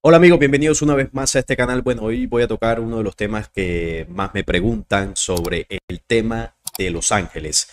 Hola amigos, bienvenidos una vez más a este canal. Bueno, hoy voy a tocar uno de los temas que más me preguntan sobre el tema de Los Ángeles.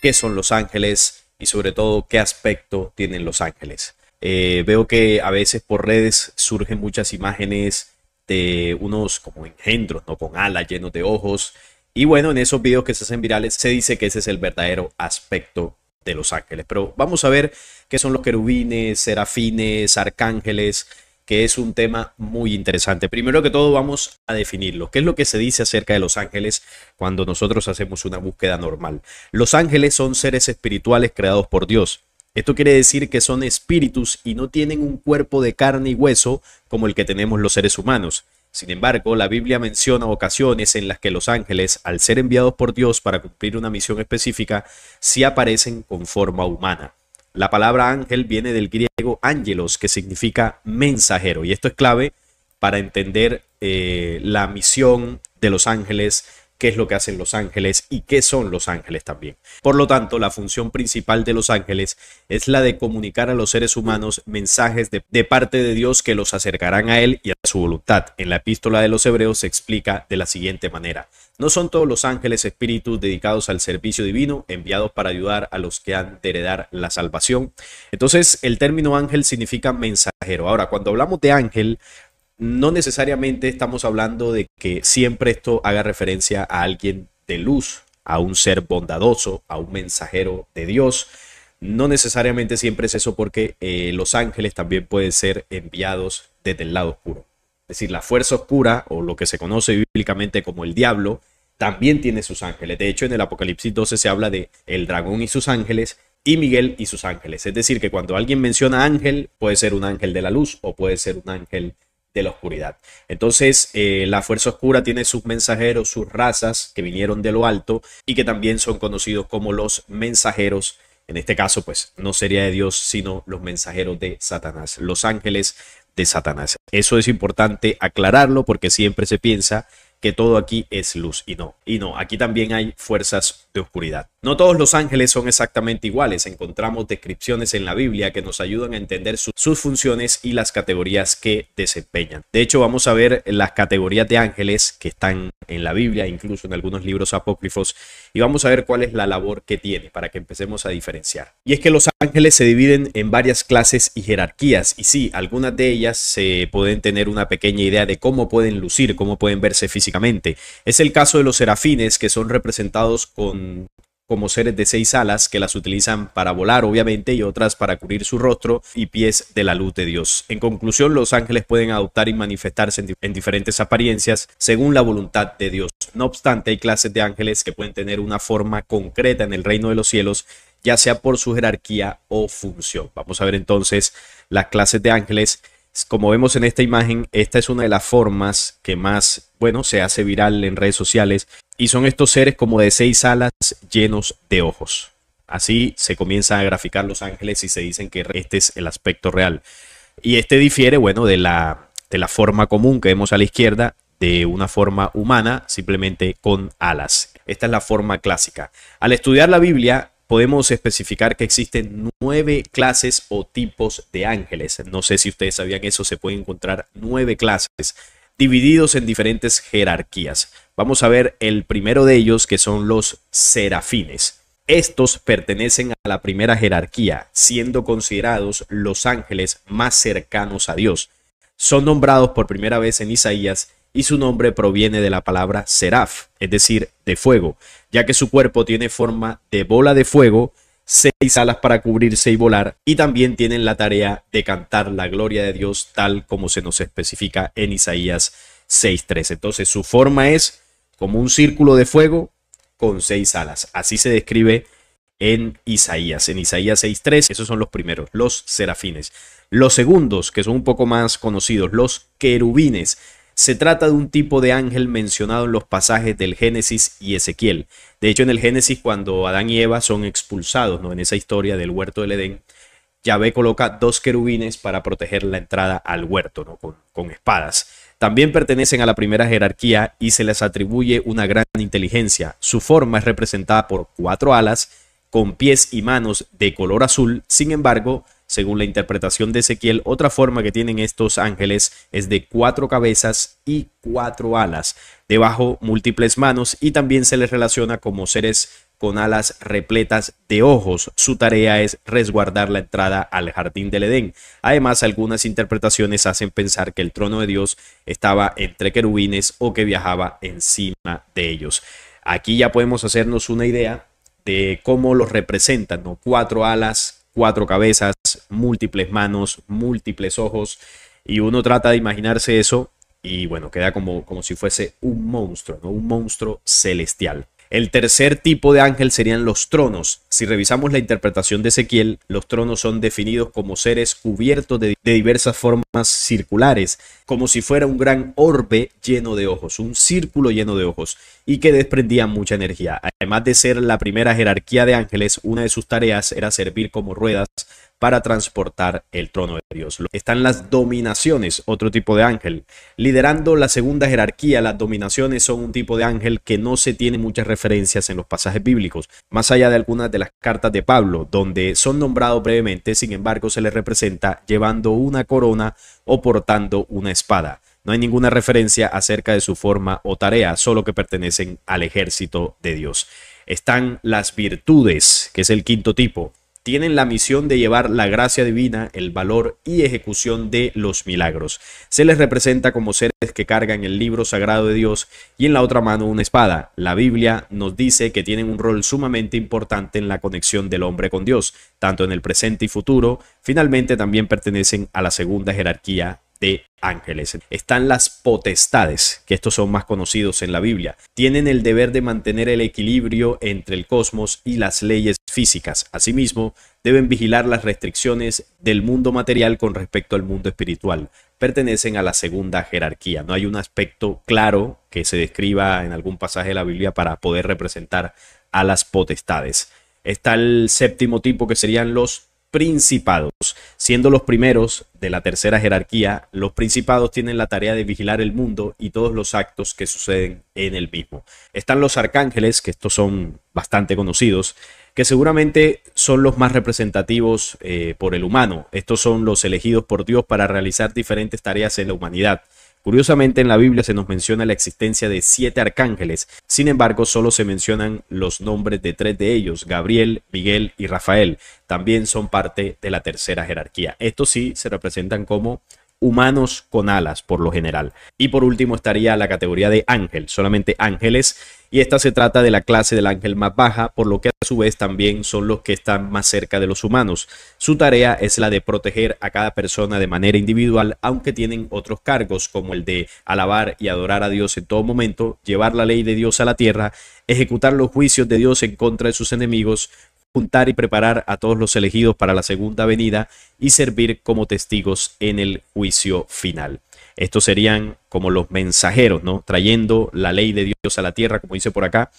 ¿Qué son Los Ángeles? Y sobre todo, ¿qué aspecto tienen Los Ángeles? Eh, veo que a veces por redes surgen muchas imágenes de unos como engendros, ¿no? Con alas llenos de ojos y bueno, en esos videos que se hacen virales se dice que ese es el verdadero aspecto de los ángeles. Pero vamos a ver qué son los querubines, serafines, arcángeles, que es un tema muy interesante. Primero que todo vamos a definirlo. ¿Qué es lo que se dice acerca de los ángeles cuando nosotros hacemos una búsqueda normal? Los ángeles son seres espirituales creados por Dios. Esto quiere decir que son espíritus y no tienen un cuerpo de carne y hueso como el que tenemos los seres humanos. Sin embargo, la Biblia menciona ocasiones en las que los ángeles, al ser enviados por Dios para cumplir una misión específica, sí aparecen con forma humana. La palabra ángel viene del griego ángelos, que significa mensajero, y esto es clave para entender eh, la misión de los ángeles qué es lo que hacen los ángeles y qué son los ángeles también. Por lo tanto, la función principal de los ángeles es la de comunicar a los seres humanos mensajes de, parte de Dios que los acercarán a Él y a su voluntad. En la epístola de los Hebreos se explica de la siguiente manera. No son todos los ángeles espíritus dedicados al servicio divino, enviados para ayudar a los que han de heredar la salvación. Entonces, el término ángel significa mensajero. Ahora, cuando hablamos de ángel, no necesariamente estamos hablando de que siempre esto haga referencia a alguien de luz, a un ser bondadoso, a un mensajero de Dios. No necesariamente siempre es eso porque eh, los ángeles también pueden ser enviados desde el lado oscuro. Es decir, la fuerza oscura o lo que se conoce bíblicamente como el diablo también tiene sus ángeles. De hecho, en el Apocalipsis 12 se habla de el dragón y sus ángeles y Miguel y sus ángeles. Es decir, que cuando alguien menciona ángel, puede ser un ángel de la luz o puede ser un ángel de la oscuridad. Entonces, eh, la fuerza oscura tiene sus mensajeros, sus razas que vinieron de lo alto y que también son conocidos como los mensajeros. En este caso, pues no sería de Dios, sino los mensajeros de Satanás, los ángeles de Satanás. Eso es importante aclararlo porque siempre se piensa que todo aquí es luz y no, y no, aquí también hay fuerzas oscuridad. No todos los ángeles son exactamente iguales, encontramos descripciones en la Biblia que nos ayudan a entender sus funciones y las categorías que desempeñan. De hecho, vamos a ver las categorías de ángeles que están en la Biblia, incluso en algunos libros apócrifos, y vamos a ver cuál es la labor que tiene para que empecemos a diferenciar. Y es que los ángeles se dividen en varias clases y jerarquías, y sí, algunas de ellas se pueden tener una pequeña idea de cómo pueden lucir, cómo pueden verse físicamente. Es el caso de los serafines que son representados con como seres de seis alas que las utilizan para volar obviamente y otras para cubrir su rostro y pies de la luz de Dios. En conclusión, los ángeles pueden adoptar y manifestarse en, en, diferentes apariencias según la voluntad de Dios. No obstante, hay clases de ángeles que pueden tener una forma concreta en el reino de los cielos, ya sea por su jerarquía o función. Vamos a ver entonces las clases de ángeles. Como vemos en esta imagen, esta es una de las formas que más, bueno, se hace viral en redes sociales y son estos seres como de seis alas llenos de ojos. Así se comienza a graficar los ángeles y se dicen que este es el aspecto real. Y este difiere, bueno, de la, de la forma común que vemos a la izquierda, de una forma humana, simplemente con alas. Esta es la forma clásica. Al estudiar la Biblia, podemos especificar que existen nueve clases o tipos de ángeles. No sé si ustedes sabían eso, se pueden encontrar nueve clases divididos en diferentes jerarquías. Vamos a ver el primero de ellos, que son los serafines. Estos pertenecen a la primera jerarquía, siendo considerados los ángeles más cercanos a Dios. Son nombrados por primera vez en Isaías y su nombre proviene de la palabra seraf, es decir, de fuego, ya que su cuerpo tiene forma de bola de fuego seis alas para cubrirse y volar, y también tienen la tarea de cantar la gloria de Dios tal como se nos especifica en Isaías 6.3. Entonces su forma es como un círculo de fuego con seis alas. Así se describe en Isaías. En Isaías 6.3, esos son los primeros, los serafines. Los segundos, que son un poco más conocidos, los querubines, se trata de un tipo de ángel mencionado en los pasajes del Génesis y Ezequiel. De hecho, en el Génesis, cuando Adán y Eva son expulsados, ¿no? en esa historia del huerto del Edén, Yahvé coloca dos querubines para proteger la entrada al huerto, ¿no? con espadas. También pertenecen a la primera jerarquía y se les atribuye una gran inteligencia. Su forma es representada por cuatro alas, con pies y manos de color azul. Sin embargo, según la interpretación de Ezequiel, otra forma que tienen estos ángeles es de cuatro cabezas y cuatro alas, debajo múltiples manos y también se les relaciona como seres con alas repletas de ojos. Su tarea es resguardar la entrada al jardín del Edén. Además, algunas interpretaciones hacen pensar que el trono de Dios estaba entre querubines o que viajaba encima de ellos. Aquí ya podemos hacernos una idea de cómo los representan, ¿no? Cuatro alas, cuatro cabezas, múltiples manos, múltiples ojos, y uno trata de imaginarse eso y bueno, queda como, como si fuese un monstruo, un monstruo celestial. El tercer tipo de ángel serían los tronos. Si revisamos la interpretación de Ezequiel, los tronos son definidos como seres cubiertos de, de, diversas formas circulares, como si fuera un gran orbe lleno de ojos, un círculo lleno de ojos, y que desprendían mucha energía. Además de ser la primera jerarquía de ángeles, una de sus tareas era servir como ruedas para transportar el trono de Dios. Están las dominaciones, otro tipo de ángel. Liderando la segunda jerarquía, las dominaciones son un tipo de ángel que no se tiene muchas referencias en los pasajes bíblicos, más allá de algunas de las cartas de Pablo, donde son nombrados brevemente, sin embargo se les representa llevando una corona o portando una espada. No hay ninguna referencia acerca de su forma o tarea, solo que pertenecen al ejército de Dios. Están las virtudes, que es el quinto tipo tienen la misión de llevar la gracia divina, el valor y ejecución de los milagros. Se les representa como seres que cargan el libro sagrado de Dios y en la otra mano una espada. La Biblia nos dice que tienen un rol sumamente importante en la conexión del hombre con Dios, tanto en el presente y futuro. Finalmente también pertenecen a la segunda jerarquía de ángeles. Están las potestades, que estos son más conocidos en la Biblia. Tienen el deber de mantener el equilibrio entre el cosmos y las leyes físicas. Asimismo, deben vigilar las restricciones del mundo material con respecto al mundo espiritual. Pertenecen a la segunda jerarquía. No hay un aspecto claro que se describa en algún pasaje de la Biblia para poder representar a las potestades. Está el séptimo tipo que serían los principados. Siendo los primeros de la tercera jerarquía, los principados tienen la tarea de vigilar el mundo y todos los actos que suceden en el mismo. Están los arcángeles, que estos son bastante conocidos, que seguramente son los más representativos eh, por el humano. Estos son los elegidos por Dios para realizar diferentes tareas en la humanidad. Curiosamente en la Biblia se nos menciona la existencia de siete arcángeles, sin embargo solo se mencionan los nombres de tres de ellos, Gabriel, Miguel y Rafael, también son parte de la tercera jerarquía. Estos sí se representan como humanos con alas, por lo general. Y por último estaría la categoría de ángel, solamente ángeles, y esta se trata de la clase del ángel más baja, por lo que a su vez también son los que están más cerca de los humanos. Su tarea es la de proteger a cada persona de manera individual, aunque tienen otros cargos como el de alabar y adorar a Dios en todo momento, llevar la ley de Dios a la tierra, ejecutar los juicios de Dios en contra de sus enemigos, juntar y preparar a todos los elegidos para la segunda venida y servir como testigos en el juicio final. Estos serían como los mensajeros, ¿no? Trayendo la ley de Dios a la tierra, como dice por acá,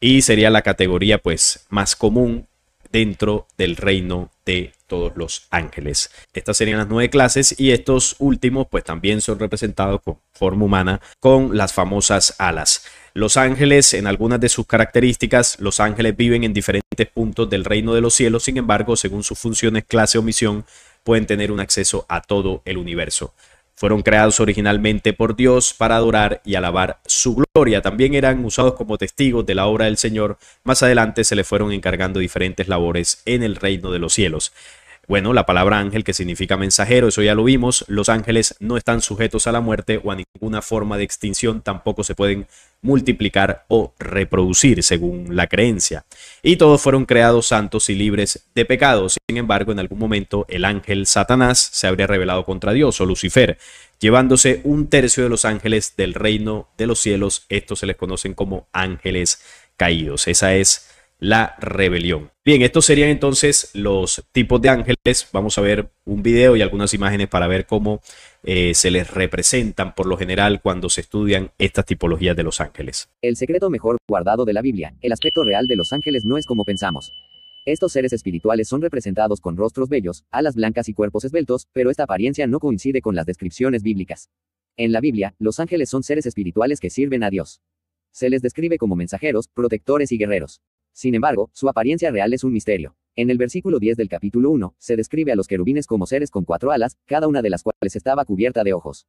y sería la categoría pues más común dentro del reino de todos los ángeles. Estas serían las nueve clases y estos últimos pues también son representados con forma humana con las famosas alas. Los ángeles, en algunas de sus características, los ángeles viven en diferentes puntos del reino de los cielos, sin embargo, según sus funciones, clase o misión, pueden tener un acceso a todo el universo. Fueron creados originalmente por Dios para adorar y alabar su gloria. También eran usados como testigos de la obra del Señor. Más adelante se le fueron encargando diferentes labores en el reino de los cielos. Bueno, la palabra ángel que significa mensajero, eso ya lo vimos, los ángeles no están sujetos a la muerte o a ninguna forma de extinción, tampoco se pueden multiplicar o reproducir según la creencia. Y todos fueron creados santos y libres de pecados. Sin embargo, en algún momento el ángel Satanás se habría revelado contra Dios o Lucifer, llevándose un tercio de los ángeles del reino de los cielos. Estos se les conocen como ángeles caídos. Esa es la rebelión. Bien, estos serían entonces los tipos de ángeles. Vamos a ver un video y algunas imágenes para ver cómo eh, se les representan por lo general cuando se estudian estas tipologías de los ángeles. El secreto mejor guardado de la Biblia. El aspecto real de los ángeles no es como pensamos. Estos seres espirituales son representados con rostros bellos, alas blancas y cuerpos esbeltos, pero esta apariencia no coincide con las descripciones bíblicas. En la Biblia, los ángeles son seres espirituales que sirven a Dios. Se les describe como mensajeros, protectores y guerreros. Sin embargo, su apariencia real es un misterio. En el versículo 10 del capítulo 1, se describe a los querubines como seres con cuatro alas, cada una de las cuales estaba cubierta de ojos.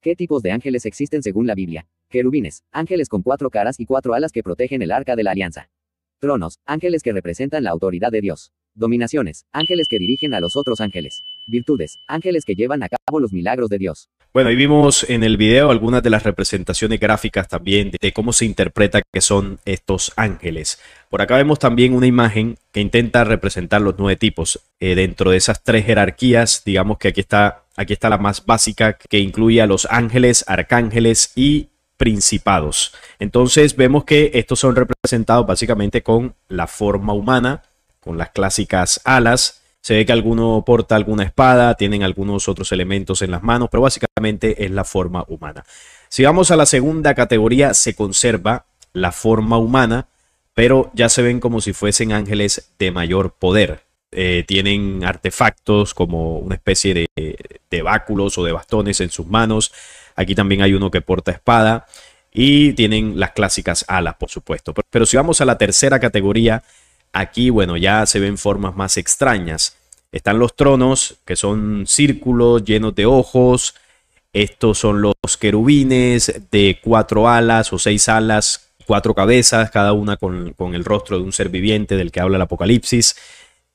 ¿Qué tipos de ángeles existen según la Biblia? Querubines, ángeles con cuatro caras y cuatro alas que protegen el arca de la alianza. Tronos, ángeles que representan la autoridad de Dios. Dominaciones, ángeles que dirigen a los otros ángeles. Virtudes, ángeles que llevan a cabo los milagros de Dios. Bueno, ahí vimos en el video algunas de las representaciones gráficas también de cómo se interpreta que son estos ángeles. Por acá vemos también una imagen que intenta representar los nueve tipos. Eh, dentro de esas tres jerarquías, digamos que aquí está, aquí está la más básica, que incluye a los ángeles, arcángeles y principados. Entonces vemos que estos son representados básicamente con la forma humana, con las clásicas alas, se ve que alguno porta alguna espada, tienen algunos otros elementos en las manos, pero básicamente es la forma humana. Si vamos a la segunda categoría, se conserva la forma humana, pero ya se ven como si fuesen ángeles de mayor poder. Eh, tienen artefactos como una especie de, de báculos o de bastones en sus manos. Aquí también hay uno que porta espada y tienen las clásicas alas, por supuesto. pero si vamos a la tercera categoría, Aquí, bueno, ya se ven formas más extrañas. Están los tronos, que son círculos llenos de ojos. Estos son los querubines de cuatro alas o seis alas, cuatro cabezas, cada una con, el rostro de un ser viviente del que habla el Apocalipsis.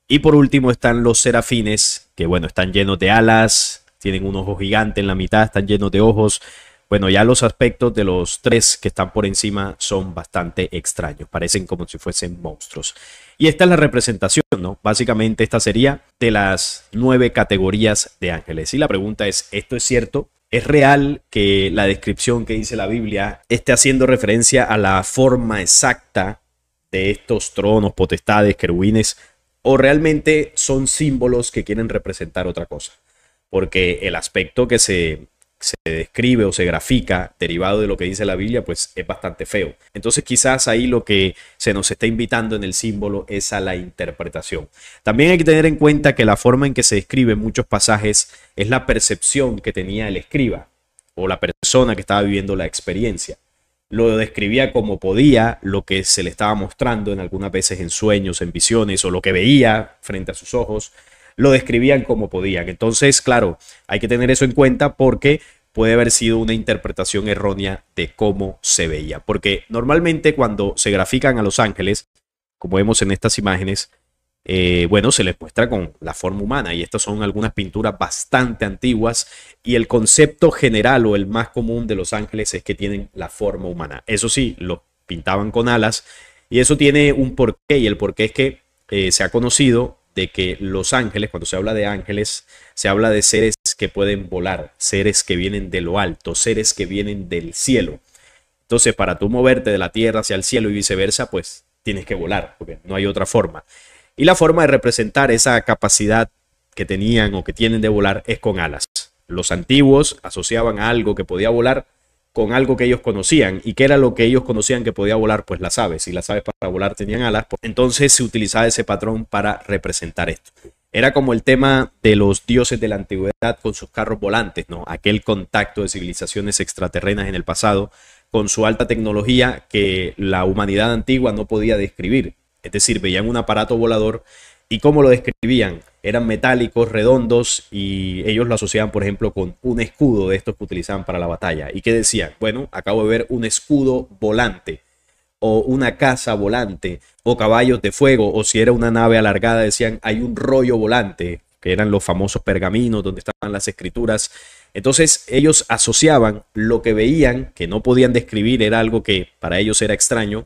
Y por último están los serafines, que bueno, están llenos de alas, tienen un ojo gigante en la mitad, están llenos de ojos. Bueno, ya los aspectos de los tres que están por encima son bastante extraños, parecen como si fuesen monstruos. Y esta es la representación, ¿no? Básicamente esta sería de las nueve categorías de ángeles. Y la pregunta es, ¿esto es cierto? ¿Es real que la descripción que dice la Biblia esté haciendo referencia a la forma exacta de estos tronos, potestades, querubines? ¿O realmente son símbolos que quieren representar otra cosa? Porque el aspecto que se se describe o se grafica derivado de lo que dice la Biblia, pues es bastante feo. Entonces quizás ahí lo que se nos está invitando en el símbolo es a la interpretación. También hay que tener en cuenta que la forma en que se describe muchos pasajes es la percepción que tenía el escriba o la persona que estaba viviendo la experiencia. Lo describía como podía, lo que se le estaba mostrando en algunas veces en sueños, en visiones o lo que veía frente a sus ojos lo describían como podían. Entonces, claro, hay que tener eso en cuenta porque puede haber sido una interpretación errónea de cómo se veía. Porque normalmente cuando se grafican a los ángeles, como vemos en estas imágenes, eh, bueno, se les muestra con la forma humana y estas son algunas pinturas bastante antiguas y el concepto general o el más común de los ángeles es que tienen la forma humana. Eso sí, lo pintaban con alas y eso tiene un porqué y el porqué es que eh, se ha conocido de que los ángeles, cuando se habla de ángeles, se habla de seres que pueden volar, seres que vienen de lo alto, seres que vienen del cielo. Entonces, para tú moverte de la tierra hacia el cielo y viceversa, pues tienes que volar, porque no hay otra forma. Y la forma de representar esa capacidad que tenían o que tienen de volar es con alas. Los antiguos asociaban a algo que podía volar con algo que ellos conocían. ¿Y que era lo que ellos conocían que podía volar? Pues las aves. Y las aves para volar tenían alas. Pues entonces se utilizaba ese patrón para representar esto. Era como el tema de los dioses de la antigüedad con sus carros volantes, ¿no? Aquel contacto de civilizaciones extraterrenas en el pasado con su alta tecnología que la humanidad antigua no podía describir. Es decir, veían un aparato volador ¿Y cómo lo describían? Eran metálicos, redondos y ellos lo asociaban, por ejemplo, con un escudo de estos que utilizaban para la batalla. ¿Y qué decían? Bueno, acabo de ver un escudo volante o una casa volante o caballos de fuego o si era una nave alargada decían hay un rollo volante que eran los famosos pergaminos donde estaban las escrituras. Entonces ellos asociaban lo que veían, que no podían describir, era algo que para ellos era extraño,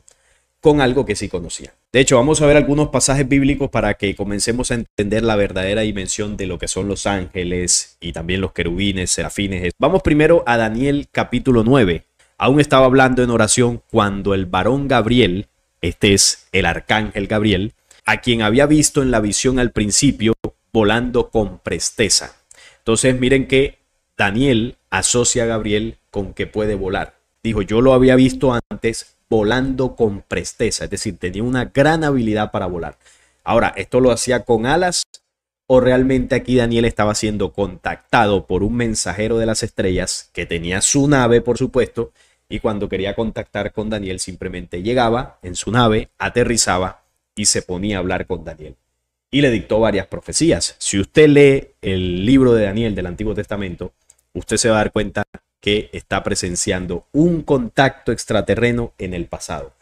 con algo que sí conocían. De hecho, vamos a ver algunos pasajes bíblicos para que comencemos a entender la verdadera dimensión de lo que son los ángeles y también los querubines, serafines. Vamos primero a Daniel capítulo 9. Aún estaba hablando en oración cuando el varón Gabriel, este es el arcángel Gabriel, a quien había visto en la visión al principio volando con presteza. Entonces miren que Daniel asocia a Gabriel con que puede volar. Dijo, yo lo había visto antes, volando con presteza, es decir, tenía una gran habilidad para volar. Ahora, ¿esto lo hacía con alas o realmente aquí Daniel estaba siendo contactado por un mensajero de las estrellas que tenía su nave, por supuesto, y cuando quería contactar con Daniel simplemente llegaba en su nave, aterrizaba y se ponía a hablar con Daniel? Y le dictó varias profecías. Si usted lee el libro de Daniel del Antiguo Testamento, usted se va a dar cuenta que está presenciando un contacto extraterreno en el pasado.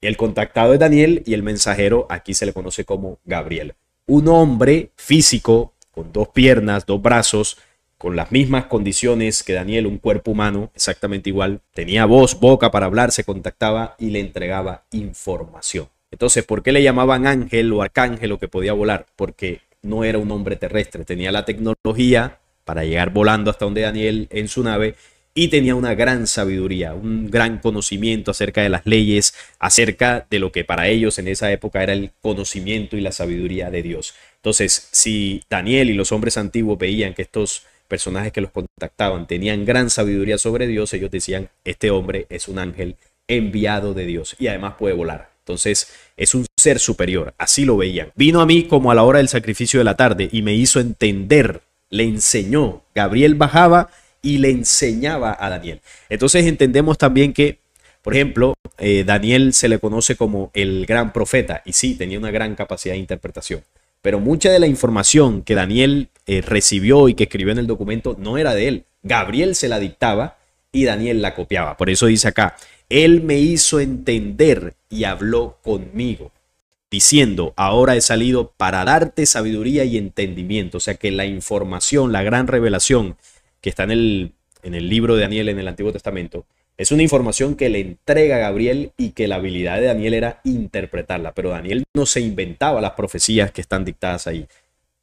El contactado es Daniel y el mensajero aquí se le conoce como Gabriel. Un hombre físico con dos piernas, dos brazos, con las mismas condiciones que Daniel, un cuerpo humano exactamente igual, tenía voz, boca para hablar, se contactaba y le entregaba información. Entonces, ¿por qué le llamaban ángel o arcángel o que podía volar? Porque no era un hombre terrestre, tenía la tecnología para llegar volando hasta donde Daniel en su nave y tenía una gran sabiduría, un gran conocimiento acerca de las leyes, acerca de lo que para ellos en esa época era el conocimiento y la sabiduría de Dios. Entonces, si Daniel y los hombres antiguos veían que estos personajes que los contactaban tenían gran sabiduría sobre Dios, ellos decían, este hombre es un ángel enviado de Dios y además puede volar. Entonces, es un ser superior, así lo veían. Vino a mí como a la hora del sacrificio de la tarde y me hizo entender, le enseñó. Gabriel bajaba y le enseñaba a Daniel. Entonces entendemos también que, por ejemplo, eh, Daniel se le conoce como el gran profeta y sí, tenía una gran capacidad de interpretación. Pero mucha de la información que Daniel eh, recibió y que escribió en el documento no era de él. Gabriel se la dictaba y Daniel la copiaba. Por eso dice acá, él me hizo entender y habló conmigo, diciendo, ahora he salido para darte sabiduría y entendimiento. O sea que la información, la gran revelación que está en el, en el libro de Daniel en el Antiguo Testamento, es una información que le entrega a Gabriel y que la habilidad de Daniel era interpretarla, pero Daniel no se inventaba las profecías que están dictadas ahí.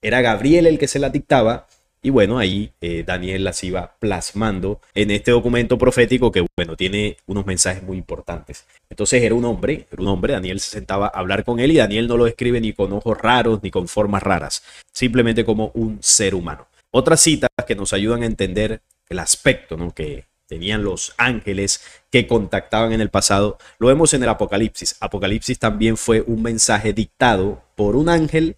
Era Gabriel el que se las dictaba y bueno, ahí eh, Daniel las iba plasmando en este documento profético que bueno, tiene unos mensajes muy importantes. Entonces era un hombre, era un hombre, Daniel se sentaba a hablar con él y Daniel no lo escribe ni con ojos raros ni con formas raras, simplemente como un ser humano. Otras citas que nos ayudan a entender el aspecto que tenían los ángeles que contactaban en el pasado, lo vemos en el Apocalipsis. Apocalipsis también fue un mensaje dictado por un ángel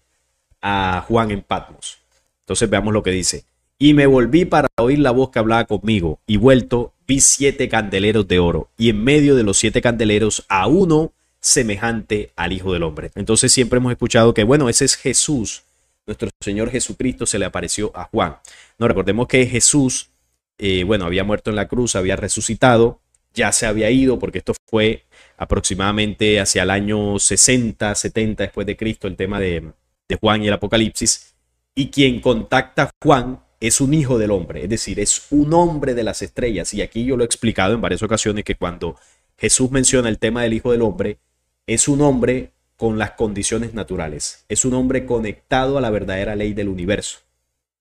a Juan en Patmos. Entonces veamos lo que dice. Y me volví para oír la voz que hablaba conmigo, y vuelto vi siete candeleros de oro, y en medio de los siete candeleros a uno semejante al Hijo del Hombre. Entonces siempre hemos escuchado que, bueno, ese es Jesús, nuestro Señor Jesucristo se le apareció a Juan. No recordemos que Jesús, eh, bueno, había muerto en la cruz, había resucitado, ya se había ido, porque esto fue aproximadamente hacia el año 60, 70 después de Cristo, el tema de, de Juan y el Apocalipsis. Y quien contacta a Juan es un hijo del hombre, es decir, es un hombre de las estrellas. Y aquí yo lo he explicado en varias ocasiones que cuando Jesús menciona el tema del hijo del hombre, es un hombre con las condiciones naturales. Es un hombre conectado a la verdadera ley del universo.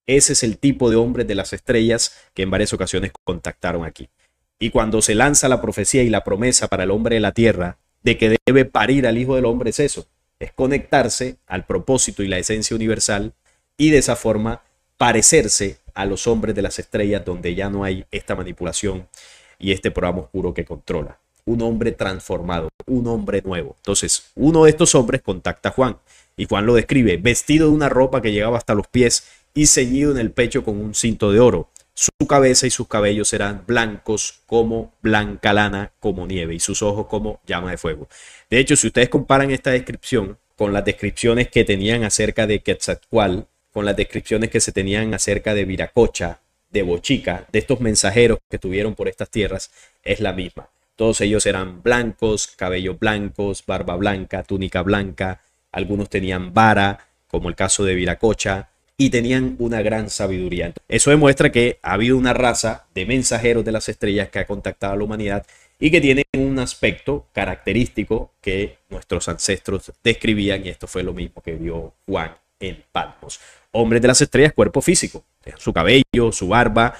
Ese es el tipo de hombre de las estrellas que en varias ocasiones contactaron aquí. Y cuando se lanza la profecía y la promesa para el hombre de la tierra de que debe parir al Hijo del Hombre es eso, es conectarse al propósito y la esencia universal y de esa forma parecerse a los hombres de las estrellas donde ya no hay esta manipulación y este programa oscuro que controla un hombre transformado, un hombre nuevo. Entonces, uno de estos hombres contacta a Juan y Juan lo describe, vestido de una ropa que llegaba hasta los pies y ceñido en el pecho con un cinto de oro. Su cabeza y sus cabellos eran blancos como blanca lana, como nieve, y sus ojos como llama de fuego. De hecho, si ustedes comparan esta descripción con las descripciones que tenían acerca de Quetzalcoatl, con las descripciones que se tenían acerca de Viracocha, de Bochica, de estos mensajeros que tuvieron por estas tierras, es la misma. Todos ellos eran blancos, cabellos blancos, barba blanca, túnica blanca, algunos tenían vara, como el caso de Viracocha, y tenían una gran sabiduría. Eso demuestra que ha habido una raza de mensajeros de las estrellas que ha contactado a la humanidad y que tienen un aspecto característico que nuestros ancestros describían, y esto fue lo mismo que vio Juan en Palmos. Hombres de las estrellas, cuerpo físico, su cabello, su barba,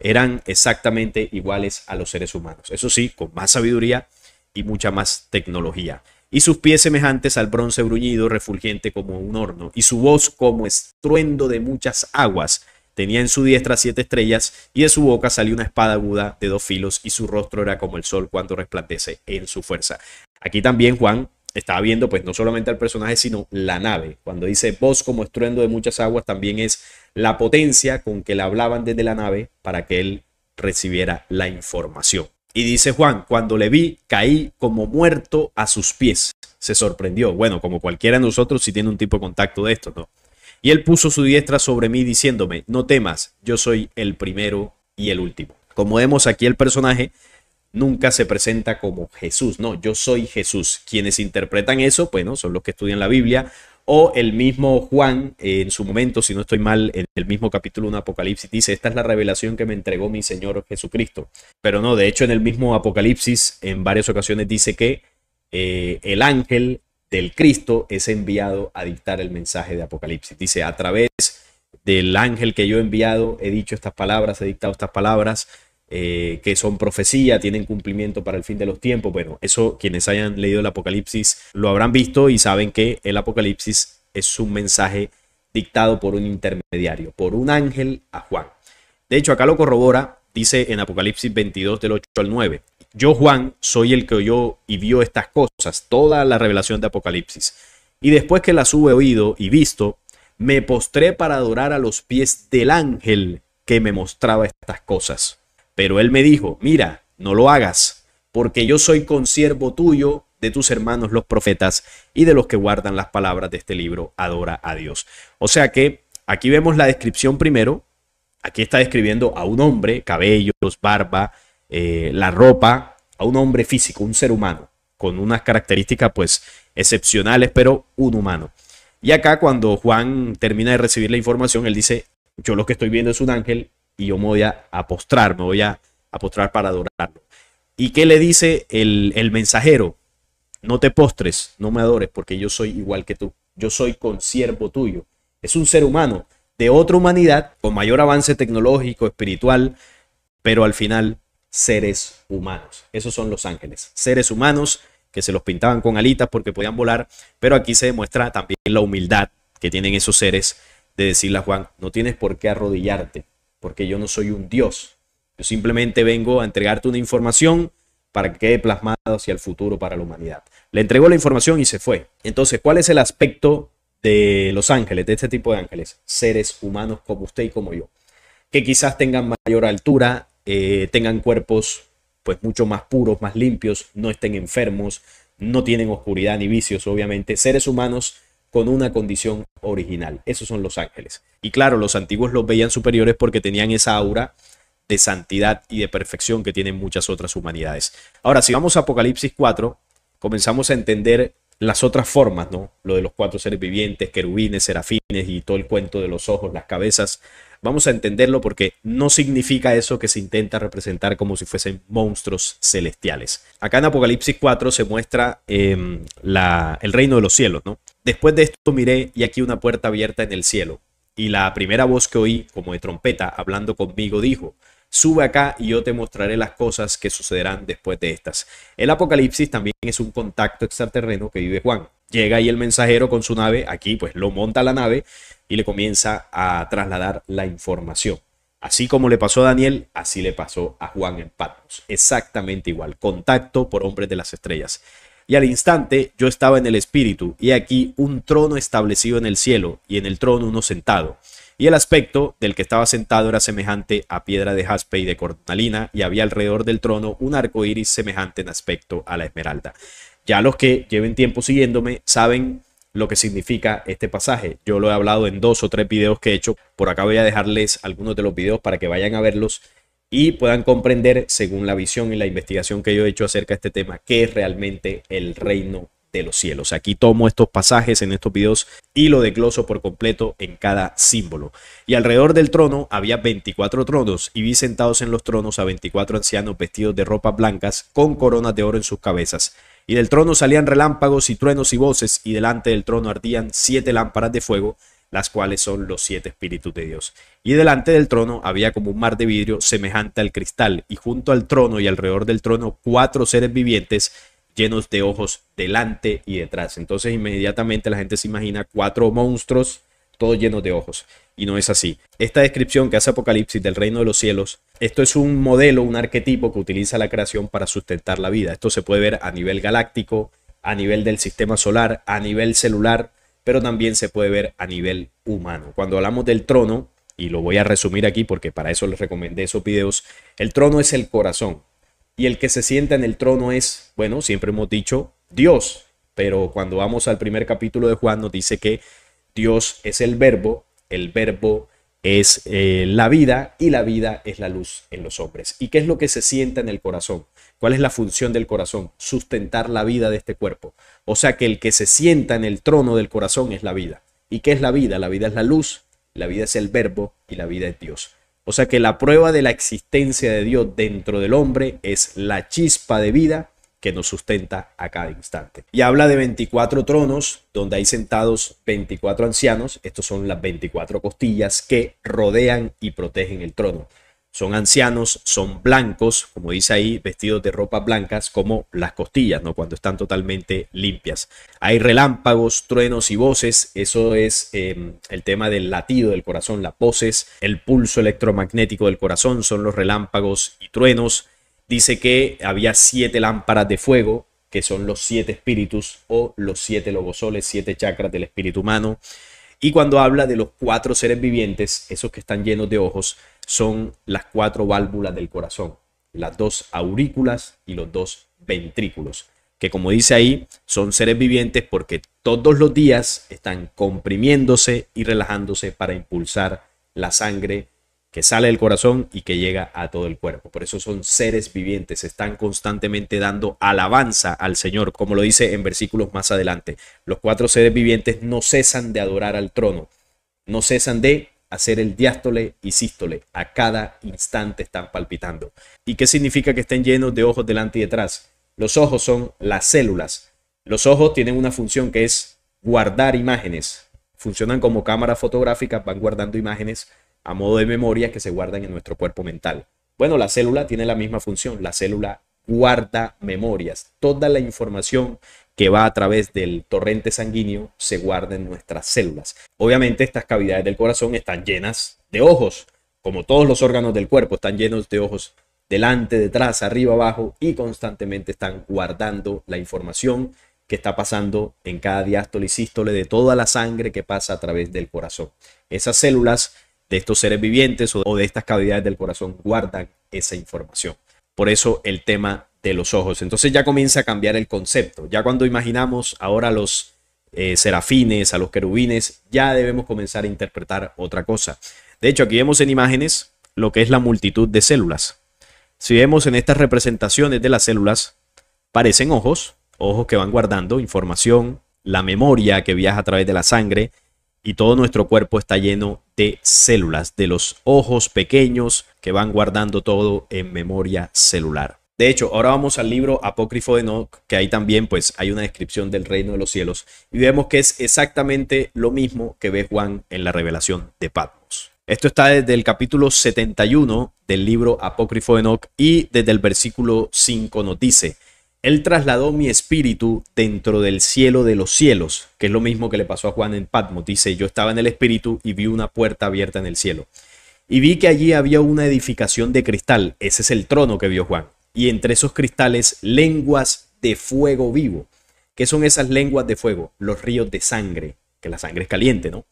eran exactamente iguales a los seres humanos. Eso sí, con más sabiduría y mucha más tecnología. Y sus pies semejantes al bronce bruñido, refulgente como un horno, y su voz como estruendo de muchas aguas. Tenía en su diestra siete estrellas, y de su boca salió una espada aguda de dos filos, y su rostro era como el sol cuando resplandece en su fuerza. Aquí también Juan estaba viendo pues no solamente al personaje, sino la nave. Cuando dice voz como estruendo de muchas aguas, también es la potencia con que le hablaban desde la nave para que él recibiera la información. Y dice Juan, cuando le vi, caí como muerto a sus pies. Se sorprendió. Bueno, como cualquiera de nosotros, si tiene un tipo de contacto de esto, ¿no? Y él puso su diestra sobre mí diciéndome, no temas, yo soy el primero y el último. Como vemos aquí el personaje nunca se presenta como Jesús, no, yo soy Jesús. Quienes interpretan eso, bueno, son los que estudian la Biblia, o el mismo Juan, en su momento, si no estoy mal, en el mismo capítulo 1 Apocalipsis, dice, esta es la revelación que me entregó mi Señor Jesucristo. Pero no, de hecho en el mismo Apocalipsis, en varias ocasiones dice que eh, el ángel del Cristo es enviado a dictar el mensaje de Apocalipsis. Dice, a través del ángel que yo he enviado, he dicho estas palabras, he dictado estas palabras, eh, que son profecía, tienen cumplimiento para el fin de los tiempos. Bueno, eso quienes hayan leído el Apocalipsis lo habrán visto y saben que el Apocalipsis es un mensaje dictado por un intermediario, por un ángel a Juan. De hecho, acá lo corrobora, dice en Apocalipsis 22 del 8 al 9. Yo, Juan, soy el que oyó y vio estas cosas, toda la revelación de Apocalipsis. Y después que las hube oído y visto, me postré para adorar a los pies del ángel que me mostraba estas cosas. Pero él me dijo, mira, no lo hagas, porque yo soy consiervo tuyo, de tus hermanos los profetas y de los que guardan las palabras de este libro, adora a Dios. O sea que aquí vemos la descripción primero, aquí está describiendo a un hombre, cabellos, barba, eh, la ropa, a un hombre físico, un ser humano, con unas características pues excepcionales, pero un humano. Y acá cuando Juan termina de recibir la información, él dice, yo lo que estoy viendo es un ángel y yo me voy a, postrar, me voy a, postrar para adorarlo. ¿Y qué le dice el, el mensajero? No te postres, no me adores, porque yo soy igual que tú. Yo soy consiervo tuyo. Es un ser humano de otra humanidad con mayor avance tecnológico, espiritual, pero al final seres humanos. Esos son los ángeles, seres humanos que se los pintaban con alitas porque podían volar, pero aquí se demuestra también la humildad que tienen esos seres de decirle a Juan, no tienes por qué arrodillarte, porque yo no soy un Dios. Yo simplemente vengo a entregarte una información para que quede plasmada hacia el futuro para la humanidad. Le entregó la información y se fue. Entonces, ¿cuál es el aspecto de los ángeles, de este tipo de ángeles? Seres humanos como usted y como yo, que quizás tengan mayor altura, eh, tengan cuerpos pues mucho más puros, más limpios, no estén enfermos, no tienen oscuridad ni vicios, obviamente. Seres humanos con una condición original. Esos son los ángeles. Y claro, los antiguos los veían superiores porque tenían esa aura de santidad y de perfección que tienen muchas otras humanidades. Ahora, si vamos a Apocalipsis 4, comenzamos a entender las otras formas, ¿no? Lo de los cuatro seres vivientes, querubines, serafines y todo el cuento de los ojos, las cabezas. Vamos a entenderlo porque no significa eso que se intenta representar como si fuesen monstruos celestiales. Acá en Apocalipsis 4 se muestra em, el reino de los cielos, ¿no? Después de esto miré y aquí una puerta abierta en el cielo. Y la primera voz que oí, como de trompeta, hablando conmigo, dijo, sube acá y yo te mostraré las cosas que sucederán después de estas. El Apocalipsis también es un contacto extraterreno que vive Juan. Llega ahí el mensajero con su nave, aquí pues lo monta la nave y le comienza a trasladar la información. Así como le pasó a Daniel, así le pasó a Juan en Patmos. Exactamente igual, contacto por hombres de las estrellas. Y al instante yo estaba en el espíritu, y aquí un trono establecido en el cielo, y en el trono uno sentado. Y el aspecto del que estaba sentado era semejante a piedra de jaspe y de cornalina, y había alrededor del trono un arco iris semejante en aspecto a la esmeralda. Ya los que lleven tiempo siguiéndome saben lo que significa este pasaje. Yo lo he hablado en dos o tres videos que he hecho. Por acá voy a dejarles algunos de los videos para que vayan a verlos y puedan comprender, según la visión y la investigación que yo he hecho acerca de este tema, qué es realmente el reino de los cielos. Aquí tomo estos pasajes en estos videos y lo desgloso por completo en cada símbolo. Y alrededor del trono había 24 tronos y vi sentados en los tronos a 24 ancianos vestidos de ropas blancas con coronas de oro en sus cabezas. Y del trono salían relámpagos y truenos y voces y delante del trono ardían siete lámparas de fuego las cuales son los siete espíritus de Dios. Y delante del trono había como un mar de vidrio semejante al cristal, y junto al trono y alrededor del trono cuatro seres vivientes llenos de ojos delante y detrás. Entonces inmediatamente la gente se imagina cuatro monstruos todos llenos de ojos. Y no es así. Esta descripción que hace Apocalipsis del reino de los cielos, esto es un modelo, un arquetipo que utiliza la creación para sustentar la vida. Esto se puede ver a nivel galáctico, a nivel del sistema solar, a nivel celular, pero también se puede ver a nivel humano. Cuando hablamos del trono, y lo voy a resumir aquí porque para eso les recomendé esos videos, el trono es el corazón. Y el que se sienta en el trono es, bueno, siempre hemos dicho Dios, pero cuando vamos al primer capítulo de Juan nos dice que Dios es el verbo, el verbo es eh, la vida y la vida es la luz en los hombres. ¿Y qué es lo que se sienta en el corazón? ¿Cuál es la función del corazón? Sustentar la vida de este cuerpo. O sea que el que se sienta en el trono del corazón es la vida. ¿Y qué es la vida? La vida es la luz, la vida es el verbo y la vida es Dios. O sea que la prueba de la existencia de Dios dentro del hombre es la chispa de vida que nos sustenta a cada instante. Y habla de 24 tronos, donde hay sentados 24 ancianos. Estos son las 24 costillas que rodean y protegen el trono son ancianos, son blancos, como dice ahí, vestidos de ropas blancas, como las costillas, ¿no? Cuando están totalmente limpias. Hay relámpagos, truenos y voces, eso es em, el tema del latido del corazón, las voces, el pulso electromagnético del corazón, son los relámpagos y truenos. Dice que había siete lámparas de fuego, que son los siete espíritus o los siete logosoles, siete chakras del espíritu humano. Y cuando habla de los cuatro seres vivientes, esos que están llenos de ojos, son las cuatro válvulas del corazón, las dos aurículas y los dos ventrículos, que como dice ahí, son seres vivientes porque todos los días están comprimiéndose y relajándose para impulsar la sangre que sale del corazón y que llega a todo el cuerpo. Por eso son seres vivientes, están constantemente dando alabanza al Señor, como lo dice en versículos más adelante. Los cuatro seres vivientes no cesan de adorar al trono, no cesan de hacer el diástole y sístole. A cada instante están palpitando. ¿Y qué significa que estén llenos de ojos delante y detrás? Los ojos son las células. Los ojos tienen una función que es guardar imágenes. Funcionan como cámaras fotográficas, van guardando imágenes a modo de memoria que se guardan en nuestro cuerpo mental. Bueno, la célula tiene la misma función. La célula guarda memorias. Toda la información que va a través del torrente sanguíneo se guarda en nuestras células. Obviamente estas cavidades del corazón están llenas de ojos, como todos los órganos del cuerpo están llenos de ojos delante, detrás, arriba, abajo y constantemente están guardando la información que está pasando en cada diástole y sístole de toda la sangre que pasa a través del corazón. Esas células de estos seres vivientes o de estas cavidades del corazón guardan esa información. Por eso el tema de los ojos. Entonces ya comienza a cambiar el concepto. Ya cuando imaginamos ahora los eh, serafines, a los querubines, ya debemos comenzar a interpretar otra cosa. De hecho, aquí vemos en imágenes lo que es la multitud de células. Si vemos en estas representaciones de las células, parecen ojos, ojos que van guardando información, la memoria que viaja a través de la sangre y todo nuestro cuerpo está lleno de células, de los ojos pequeños que van guardando todo en memoria celular. De hecho, ahora vamos al libro apócrifo de Enoch, que ahí también pues hay una descripción del reino de los cielos y vemos que es exactamente lo mismo que ve Juan en la revelación de Patmos. Esto está desde el capítulo 71 del libro apócrifo de Enoch y desde el versículo 5 nos dice, él trasladó mi espíritu dentro del cielo de los cielos, que es lo mismo que le pasó a Juan en Patmos. Dice, yo estaba en el espíritu y vi una puerta abierta en el cielo. Y vi que allí había una edificación de cristal. Ese es el trono que vio Juan y entre esos cristales lenguas de fuego vivo. ¿Qué son esas lenguas de fuego? Los ríos de sangre, que la sangre es caliente, ¿no?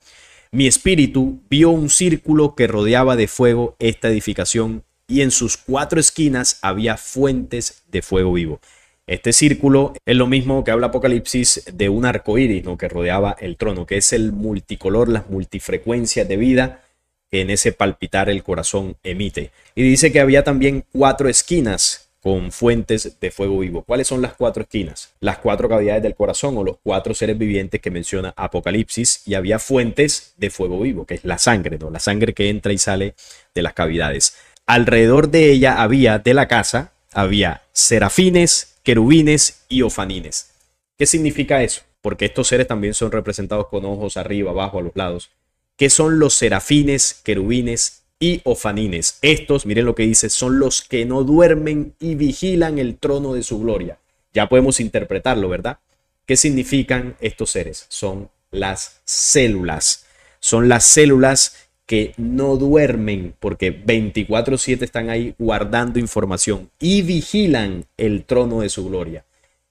Mi espíritu vio un círculo que rodeaba de fuego esta edificación y en sus cuatro esquinas había fuentes de fuego vivo. Este círculo es lo mismo que habla Apocalipsis de un arco iris ¿no? que rodeaba el trono, que es el multicolor, las multifrecuencias de vida que en ese palpitar el corazón emite. Y dice que había también cuatro esquinas con fuentes de fuego vivo. ¿Cuáles son las cuatro esquinas? Las cuatro cavidades del corazón o los cuatro seres vivientes que menciona Apocalipsis y había fuentes de fuego vivo, que es la sangre, ¿no? La sangre que entra y sale de las cavidades. Alrededor de ella había, de la casa, había serafines, querubines y ofanines. ¿Qué significa eso? Porque estos seres también son representados con ojos arriba, abajo, a los lados. ¿Qué son los serafines, querubines y ofanines. Estos, miren lo que dice, son los que no duermen y vigilan el trono de su gloria. Ya podemos interpretarlo, ¿verdad? ¿Qué significan estos seres? Son las células. Son las células que no duermen porque 24/7 están ahí guardando información y vigilan el trono de su gloria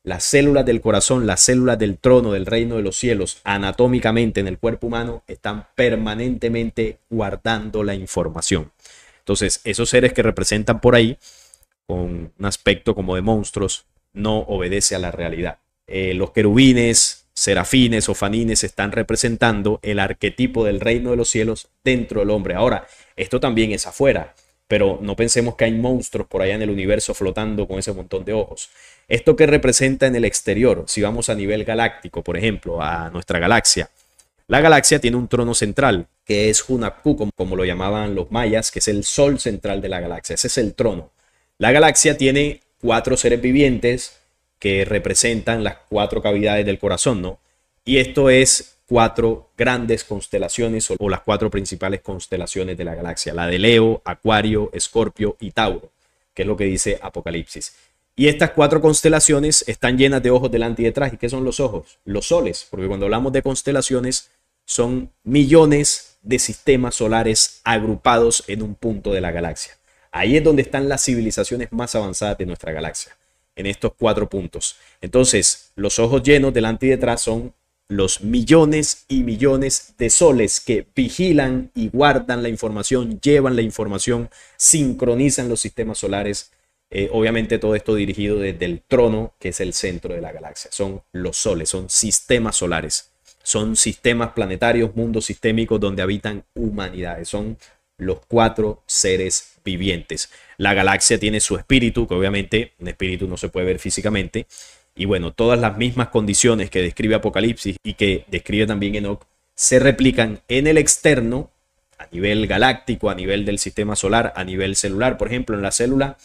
las células del corazón, las células del trono del reino de los cielos, anatómicamente en el cuerpo humano, están permanentemente guardando la información. Entonces, esos seres que representan por ahí, con un aspecto como de monstruos, no obedece a la realidad. Eh, los querubines, serafines o fanines están representando el arquetipo del reino de los cielos dentro del hombre. Ahora, esto también es afuera pero no pensemos que hay monstruos por allá en el universo flotando con ese montón de ojos. ¿Esto que representa en el exterior? Si vamos a nivel galáctico, por ejemplo, a nuestra galaxia. La galaxia tiene un trono central, que es Hunapku, como lo llamaban los mayas, que es el sol central de la galaxia. Ese es el trono. La galaxia tiene cuatro seres vivientes que representan las cuatro cavidades del corazón, ¿no? Y esto es cuatro grandes constelaciones o las cuatro principales constelaciones de la galaxia, la de Leo, Acuario, Escorpio y Tauro, que es lo que dice Apocalipsis. Y estas cuatro constelaciones están llenas de ojos delante y detrás. ¿Y qué son los ojos? Los soles, porque cuando hablamos de constelaciones son millones de sistemas solares agrupados en un punto de la galaxia. Ahí es donde están las civilizaciones más avanzadas de nuestra galaxia, en estos cuatro puntos. Entonces, los ojos llenos delante y detrás son los millones y millones de soles que vigilan y guardan la información, llevan la información, sincronizan los sistemas solares. Eh, obviamente todo esto dirigido desde el trono, que es el centro de la galaxia. Son los soles, son sistemas solares, son sistemas planetarios, mundos sistémicos donde habitan humanidades, son los cuatro seres vivientes. La galaxia tiene su espíritu, que obviamente un espíritu no se puede ver físicamente, y bueno, todas las mismas condiciones que describe Apocalipsis y que describe también Enoch se replican en el externo, a nivel galáctico, a nivel del sistema solar, a nivel celular. Por ejemplo, en la célula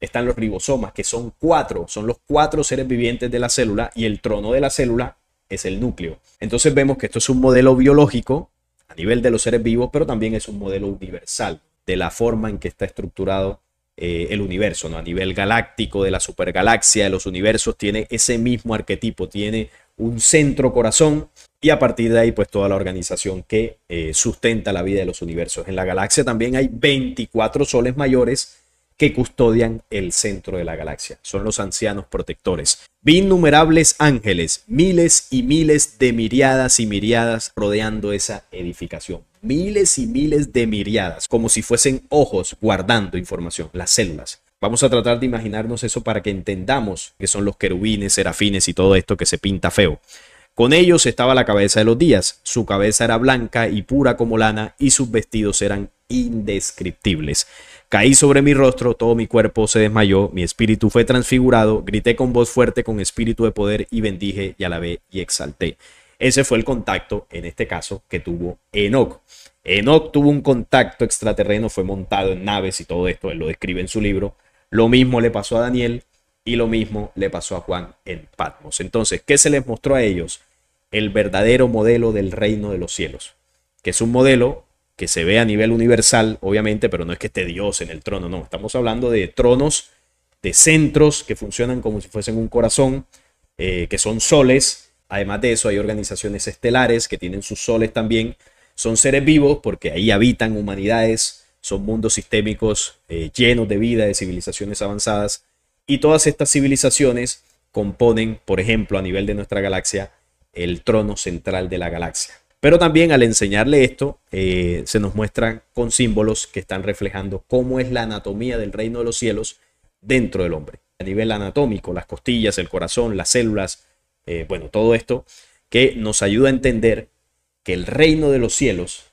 están los ribosomas, que son cuatro, son los cuatro seres vivientes de la célula y el trono de la célula es el núcleo. Entonces vemos que esto es un modelo biológico a nivel de los seres vivos, pero también es un modelo universal de la forma en que está estructurado eh, el universo, ¿no? A nivel galáctico, de la supergalaxia, de los universos, tiene ese mismo arquetipo, tiene un centro corazón y a partir de ahí pues toda la organización que eh, sustenta la vida de los universos. En la galaxia también hay 24 soles mayores que custodian el centro de la galaxia. Son los ancianos protectores. Vi innumerables ángeles, miles y miles de miriadas y miriadas rodeando esa edificación miles y miles de miriadas, como si fuesen ojos guardando información, las células. Vamos a tratar de imaginarnos eso para que entendamos que son los querubines, serafines y todo esto que se pinta feo. Con ellos estaba la cabeza de los días. Su cabeza era blanca y pura como lana y sus vestidos eran indescriptibles. Caí sobre mi rostro, todo mi cuerpo se desmayó, mi espíritu fue transfigurado, grité con voz fuerte, con espíritu de poder y bendije y alabé y exalté. Ese fue el contacto, en este caso, que tuvo Enoch. Enoch tuvo un contacto extraterreno, fue montado en naves y todo esto, él lo describe en su libro. Lo mismo le pasó a Daniel y lo mismo le pasó a Juan en Patmos. Entonces, ¿qué se les mostró a ellos? El verdadero modelo del reino de los cielos, que es un modelo que se ve a nivel universal, obviamente, pero no es que esté Dios en el trono, no, estamos hablando de tronos, de centros que funcionan como si fuesen un corazón, eh, que son soles, Además de eso, hay organizaciones estelares que tienen sus soles también. Son seres vivos porque ahí habitan humanidades, son mundos sistémicos eh, llenos de vida, de civilizaciones avanzadas. Y todas estas civilizaciones componen, por ejemplo, a nivel de nuestra galaxia, el trono central de la galaxia. Pero también al enseñarle esto, eh, se nos muestran con símbolos que están reflejando cómo es la anatomía del reino de los cielos dentro del hombre. A nivel anatómico, las costillas, el corazón, las células, eh, bueno, todo esto que nos ayuda a entender que el reino de los cielos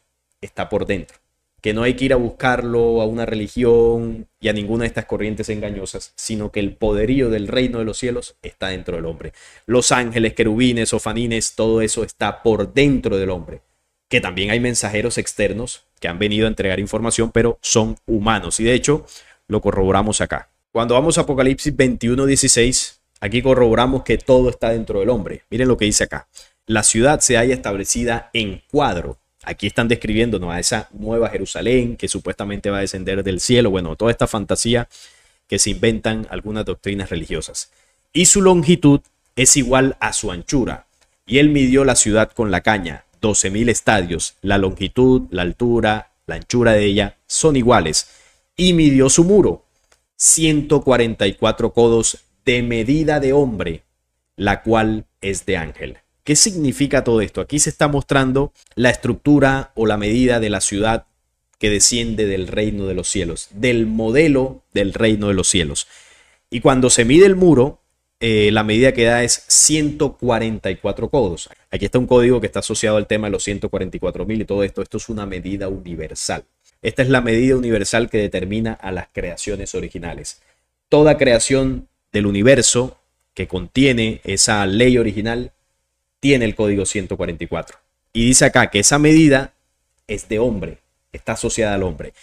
está por dentro, que no hay que ir a buscarlo a una religión y a ninguna de estas corrientes engañosas, sino que el poderío del reino de los cielos está dentro del hombre. Los ángeles, querubines, ofanines, todo eso está por dentro del hombre, que también hay mensajeros externos que han venido a entregar información, pero son humanos y de hecho lo corroboramos acá. Cuando vamos a Apocalipsis 21, 16, Aquí corroboramos que todo está dentro del hombre. Miren lo que dice acá. La ciudad se haya establecida en cuadro. Aquí están describiéndonos a esa nueva Jerusalén que supuestamente va a descender del cielo. Bueno, toda esta fantasía que se inventan algunas doctrinas religiosas. Y su longitud es igual a su anchura. Y él midió la ciudad con la caña, 12.000 estadios. La longitud, la altura, la anchura de ella son iguales. Y midió su muro, 144 codos de medida de hombre, la cual es de ángel. ¿Qué significa todo esto? Aquí se está mostrando la estructura o la medida de la ciudad que desciende del reino de los cielos, del modelo del reino de los cielos. Y cuando se mide el muro, eh, la medida que da es 144 codos. Aquí está un código que está asociado al tema de los 144.000 y todo esto. Esto es una medida universal. Esta es la medida universal que determina a las creaciones originales. Toda creación del universo que contiene esa ley original tiene el código 144. Y dice acá que esa medida es de hombre, está asociada al hombre,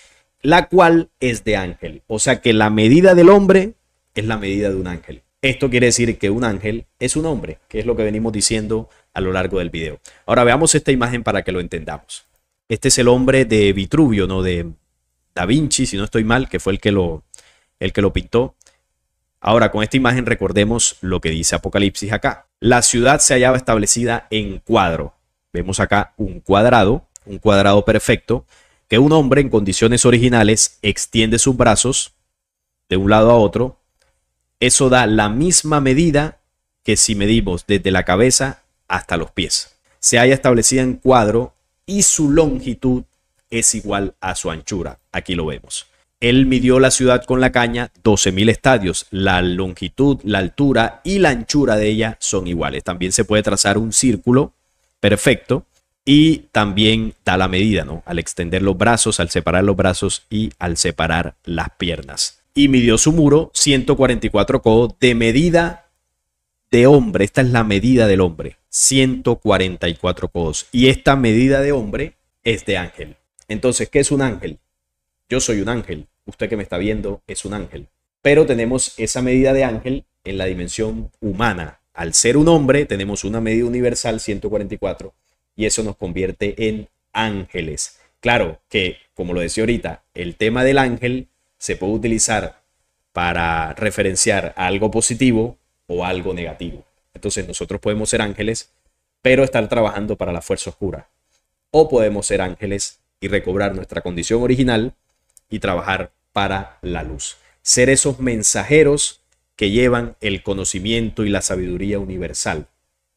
la cual es de ángel. O sea que la medida del hombre es la medida de un ángel. Esto quiere decir que un ángel es un hombre, que es lo que venimos diciendo a lo largo del video. Ahora veamos esta imagen para que lo entendamos. Este es el hombre de Vitruvio, no de Da Vinci, si no estoy mal, que fue el que lo, el que lo pintó. Ahora, con esta imagen recordemos lo que dice Apocalipsis acá. La ciudad se hallaba establecida en cuadro. Vemos acá un cuadrado, un cuadrado perfecto, que un hombre en condiciones originales extiende sus brazos de un lado a otro. Eso da la misma medida que si medimos desde la cabeza hasta los pies. Se halla establecida en cuadro y su longitud es igual a su anchura. Aquí lo vemos. Él midió la ciudad con la caña, 12.000 estadios. La longitud, la altura y la anchura de ella son iguales. También se puede trazar un círculo perfecto y también da la medida, ¿no? Al extender los brazos, al separar los brazos y al separar las piernas. Y midió su muro 144 codos de medida de hombre. Esta es la medida del hombre. 144 codos. Y esta medida de hombre es de ángel. Entonces, ¿qué es un ángel? Yo soy un ángel, usted que me está viendo es un ángel. Pero tenemos esa medida de ángel en la dimensión humana. Al ser un hombre tenemos una medida universal 144 y eso nos convierte en ángeles. Claro que, como lo decía ahorita, el tema del ángel se puede utilizar para referenciar algo positivo o algo negativo. Entonces nosotros podemos ser ángeles, pero estar trabajando para la fuerza oscura. O podemos ser ángeles y recobrar nuestra condición original y trabajar para la luz. Ser esos mensajeros que llevan el conocimiento y la sabiduría universal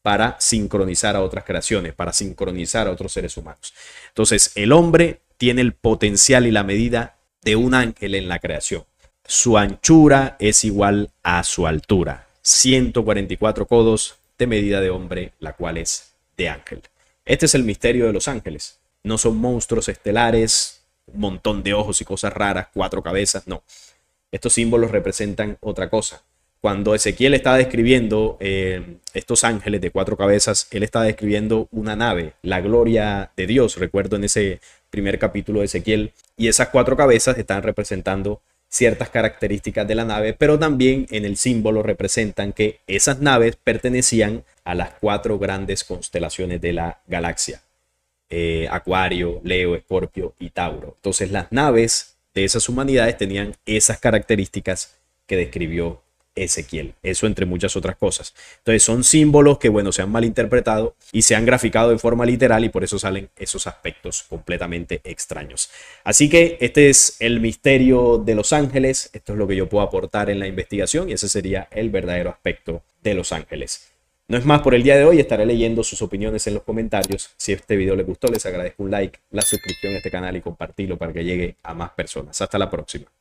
para sincronizar a otras creaciones, para sincronizar a otros seres humanos. Entonces, el hombre tiene el potencial y la medida de un ángel en la creación. Su anchura es igual a su altura. 144 codos de medida de hombre, la cual es de ángel. Este es el misterio de los ángeles. No son monstruos estelares, un montón de ojos y cosas raras, cuatro cabezas, no. Estos símbolos representan otra cosa. Cuando Ezequiel está describiendo eh, estos ángeles de cuatro cabezas, él está describiendo una nave, la gloria de Dios, recuerdo en ese primer capítulo de Ezequiel, y esas cuatro cabezas están representando ciertas características de la nave, pero también en el símbolo representan que esas naves pertenecían a las cuatro grandes constelaciones de la galaxia. Eh, Acuario, Leo, Escorpio y Tauro. Entonces las naves de esas humanidades tenían esas características que describió Ezequiel. Eso entre muchas otras cosas. Entonces son símbolos que, bueno, se han malinterpretado y se han graficado de forma literal y por eso salen esos aspectos completamente extraños. Así que este es el misterio de Los Ángeles. Esto es lo que yo puedo aportar en la investigación y ese sería el verdadero aspecto de Los Ángeles. No es más por el día de hoy, estaré leyendo sus opiniones en los comentarios. Si este video les gustó, les agradezco un like, la suscripción a este canal y compartirlo para que llegue a más personas. Hasta la próxima.